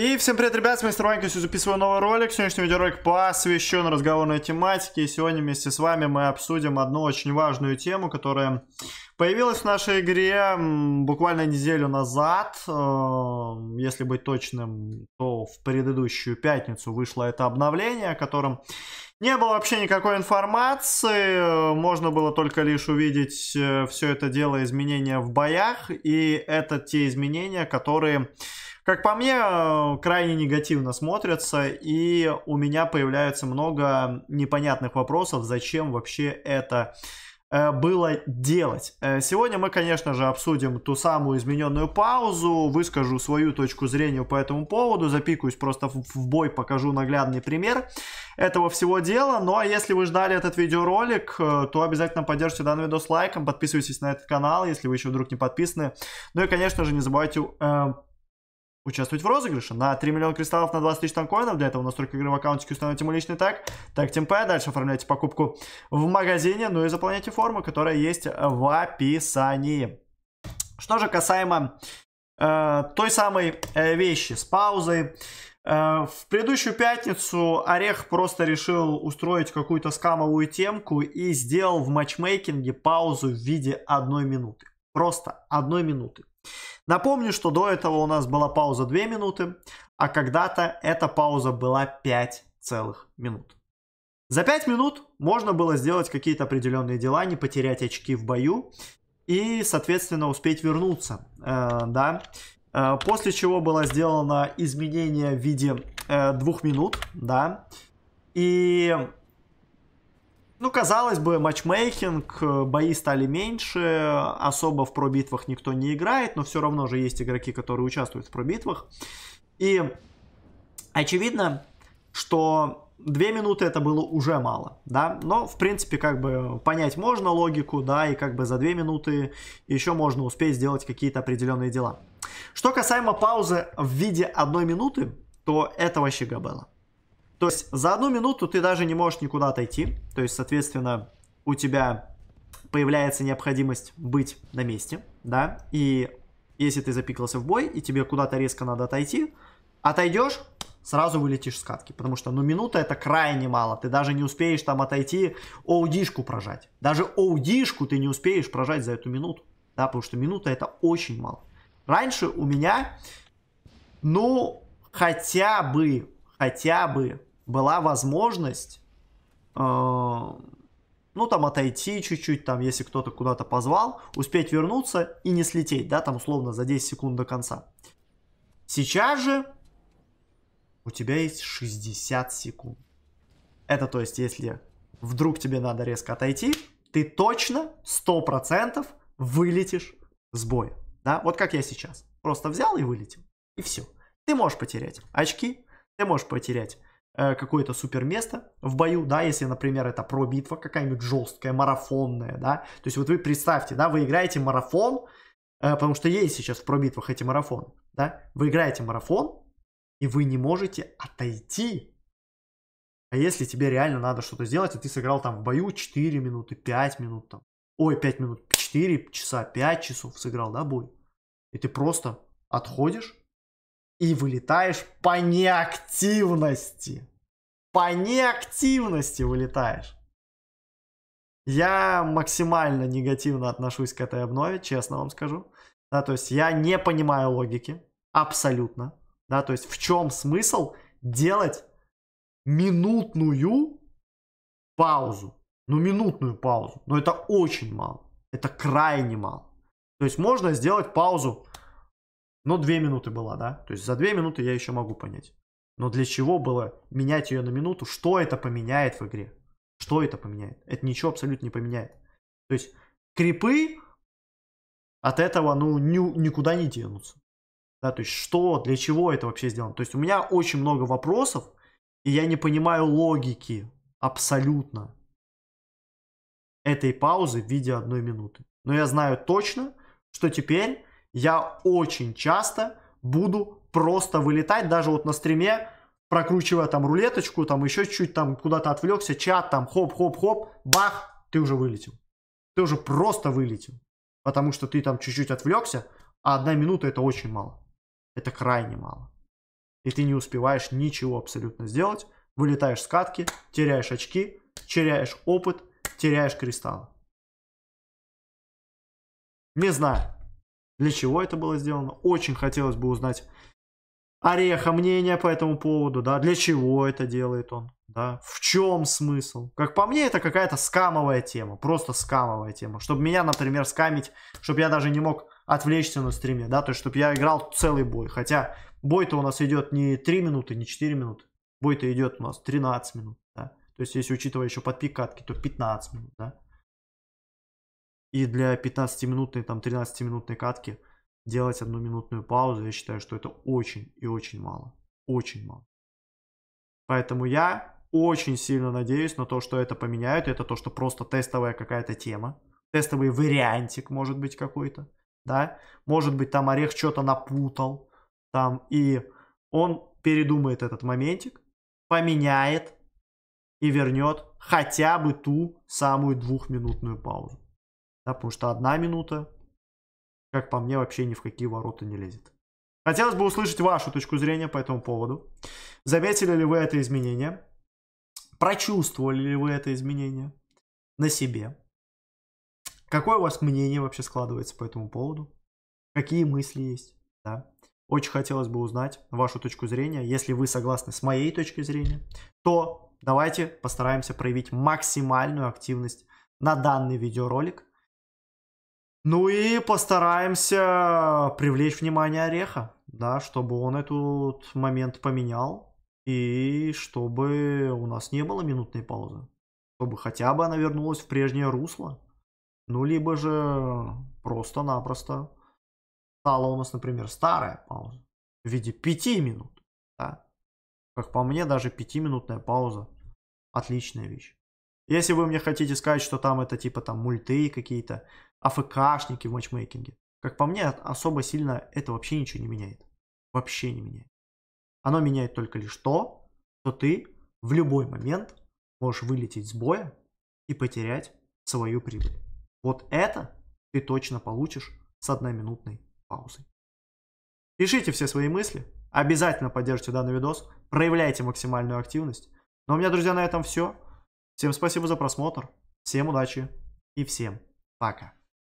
И всем привет, ребят, с моей стороны Ванька, записываю новый ролик. Сегодняшний видеоролик посвящен разговорной тематике. И сегодня вместе с вами мы обсудим одну очень важную тему, которая появилась в нашей игре буквально неделю назад. Э, если быть точным, то в предыдущую пятницу вышло это обновление, о котором не было вообще никакой информации, можно было только лишь увидеть э, все это дело изменения в боях, и это те изменения, которые как по мне, э, крайне негативно смотрятся, и у меня появляется много непонятных вопросов, зачем вообще это э, было делать. Э, сегодня мы, конечно же, обсудим ту самую измененную паузу, выскажу свою точку зрения по этому поводу, запикаюсь просто в бой, покажу наглядный пример этого всего дела. Ну а если вы ждали этот видеоролик, то обязательно поддержите данный видос лайком, подписывайтесь на этот канал, если вы еще вдруг не подписаны. Ну и, конечно же, не забывайте участвовать в розыгрыше. На 3 миллиона кристаллов на 20 тысяч танкоинов. Для этого настройка игры в аккаунтике установите мой личный так. Так, темпе. Дальше оформляйте покупку в магазине. Ну и заполняйте форму, которая есть в описании. Что же касаемо э, той самой э, вещи с паузой. Э, в предыдущую пятницу Орех просто решил устроить какую-то скамовую темку и сделал в матчмейкинге паузу в виде одной минуты. Просто одной минуты. Напомню, что до этого у нас была пауза 2 минуты, а когда-то эта пауза была 5 целых минут. За 5 минут можно было сделать какие-то определенные дела, не потерять очки в бою и, соответственно, успеть вернуться. Э, да. Э, после чего было сделано изменение в виде э, 2 минут, да. И ну, казалось бы, матчмейкинг, э, бои стали меньше, особо в пробитвах никто не играет, но все равно же есть игроки, которые участвуют в пробитвах. И очевидно, что две минуты это было уже мало, да, но, в принципе, как бы понять можно логику, да, и как бы за две минуты еще можно успеть сделать какие-то определенные дела. Что касаемо паузы в виде одной минуты, то это вообще габела. То есть за одну минуту ты даже не можешь никуда отойти. То есть, соответственно, у тебя появляется необходимость быть на месте, да, и если ты запикался в бой, и тебе куда-то резко надо отойти, отойдешь, сразу вылетишь с катки, потому что, ну, минута это крайне мало, ты даже не успеешь там отойти, оудишку прожать, даже оудишку ты не успеешь прожать за эту минуту, да, потому что минута это очень мало. Раньше у меня, ну, хотя бы, хотя бы была возможность, э, ну, там, отойти чуть-чуть, там, если кто-то куда-то позвал, успеть вернуться и не слететь, да, там, условно, за 10 секунд до конца. Сейчас же у тебя есть 60 секунд. Это, то есть, если вдруг тебе надо резко отойти, ты точно 100% вылетишь с боя. Да? Вот как я сейчас. Просто взял и вылетел. И все. Ты можешь потерять очки, ты можешь потерять Э, какое-то супер место в бою, да, если, например, это про битва какая-нибудь жесткая, марафонная, да, то есть вот вы представьте, да, вы играете марафон, э, потому что есть сейчас в про битвах эти марафоны, да, вы играете марафон, и вы не можете отойти, а если тебе реально надо что-то сделать, и ты сыграл там в бою 4 минуты, 5 минут там, ой, 5 минут, 4 часа, 5 часов сыграл, да, бой, и ты просто отходишь, и вылетаешь по неактивности. По неактивности вылетаешь. Я максимально негативно отношусь к этой обнове, честно вам скажу. Да, то есть я не понимаю логики. Абсолютно. Да, то есть в чем смысл делать минутную паузу? Ну, минутную паузу. Но это очень мало. Это крайне мало. То есть можно сделать паузу но две минуты была, да? То есть за две минуты я еще могу понять. Но для чего было менять ее на минуту? Что это поменяет в игре? Что это поменяет? Это ничего абсолютно не поменяет. То есть крипы от этого, ну, ни, никуда не денутся. Да, то есть что, для чего это вообще сделано? То есть у меня очень много вопросов, и я не понимаю логики абсолютно этой паузы в виде одной минуты. Но я знаю точно, что теперь я очень часто буду просто вылетать, даже вот на стриме, прокручивая там рулеточку, там еще чуть чуть там куда-то отвлекся, чат там, хоп-хоп-хоп, бах, ты уже вылетел. Ты уже просто вылетел. Потому что ты там чуть-чуть отвлекся, а одна минута это очень мало. Это крайне мало. И ты не успеваешь ничего абсолютно сделать. Вылетаешь с катки, теряешь очки, теряешь опыт, теряешь кристаллы. Не знаю. Для чего это было сделано? Очень хотелось бы узнать Ореха мнения по этому поводу, да, для чего это делает он, да, в чем смысл. Как по мне, это какая-то скамовая тема, просто скамовая тема, чтобы меня, например, скамить, чтобы я даже не мог отвлечься на стриме, да, то есть, чтобы я играл целый бой, хотя бой-то у нас идет не 3 минуты, не 4 минуты, бой-то идет у нас 13 минут, да, то есть, если учитывая еще подпикатки, то 15 минут, да. И для 15-минутной, там 13-минутной катки делать одну минутную паузу, я считаю, что это очень и очень мало. Очень мало. Поэтому я очень сильно надеюсь на то, что это поменяют. Это то, что просто тестовая какая-то тема. Тестовый вариантик, может быть, какой-то. Да? Может быть, там Орех что-то напутал. Там, и он передумает этот моментик, поменяет и вернет хотя бы ту самую двухминутную паузу. Да, потому что одна минута, как по мне, вообще ни в какие ворота не лезет. Хотелось бы услышать вашу точку зрения по этому поводу. Заметили ли вы это изменение? Прочувствовали ли вы это изменение на себе? Какое у вас мнение вообще складывается по этому поводу? Какие мысли есть? Да? Очень хотелось бы узнать вашу точку зрения. Если вы согласны с моей точкой зрения, то давайте постараемся проявить максимальную активность на данный видеоролик ну и постараемся привлечь внимание Ореха, да, чтобы он этот момент поменял и чтобы у нас не было минутной паузы. Чтобы хотя бы она вернулась в прежнее русло. Ну, либо же просто-напросто стала у нас, например, старая пауза в виде пяти минут. Да? Как по мне, даже пятиминутная пауза отличная вещь. Если вы мне хотите сказать, что там это типа там мульты какие-то, АФКшники в матчмейкинге. Как по мне, особо сильно это вообще ничего не меняет. Вообще не меняет. Оно меняет только лишь то, что ты в любой момент можешь вылететь с боя и потерять свою прибыль. Вот это ты точно получишь с одноминутной паузой. Пишите все свои мысли, обязательно поддержите данный видос, проявляйте максимальную активность. Ну а у меня, друзья, на этом все. Всем спасибо за просмотр, всем удачи и всем пока.